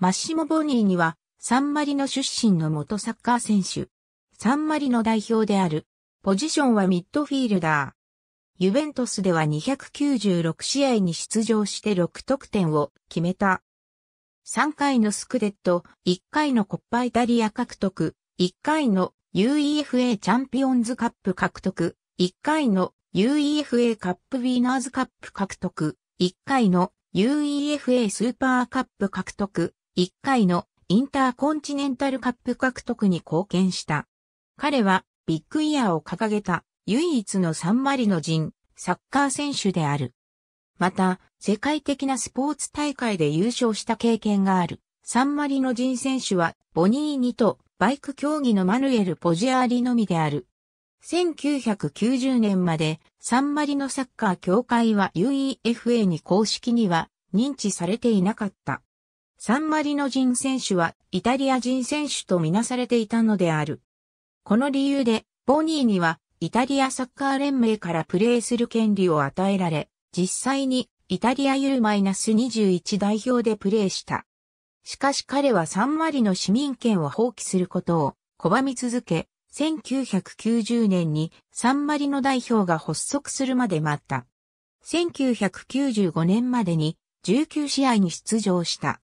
マッシモ・ボニーには、サンマリの出身の元サッカー選手。サンマリの代表である。ポジションはミッドフィールダー。ユベントスでは296試合に出場して6得点を決めた。3回のスクデット、1回のコッパイタリア獲得、1回の UEFA チャンピオンズカップ獲得、1回の UEFA カップウィーナーズカップ獲得、1回の UEFA スーパーカップ獲得、1回のインターコンチネンタルカップ獲得に貢献した。彼はビッグイヤーを掲げた唯一のサンマリノ人サッカー選手である。また、世界的なスポーツ大会で優勝した経験がある。サンマリノ人選手はボニーニとバイク競技のマヌエル・ポジアーリのみである。1990年までサンマリノサッカー協会は UEFA に公式には認知されていなかった。サンマリノ人選手はイタリア人選手とみなされていたのである。この理由で、ボニーにはイタリアサッカー連盟からプレーする権利を与えられ、実際にイタリア U-21 代表でプレーした。しかし彼はサンマリノ市民権を放棄することを拒み続け、1990年にサンマリノ代表が発足するまで待った。1995年までに19試合に出場した。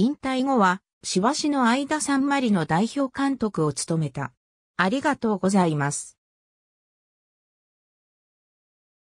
引退後は、しばしの間三ンマリの代表監督を務めた。ありがとうございます。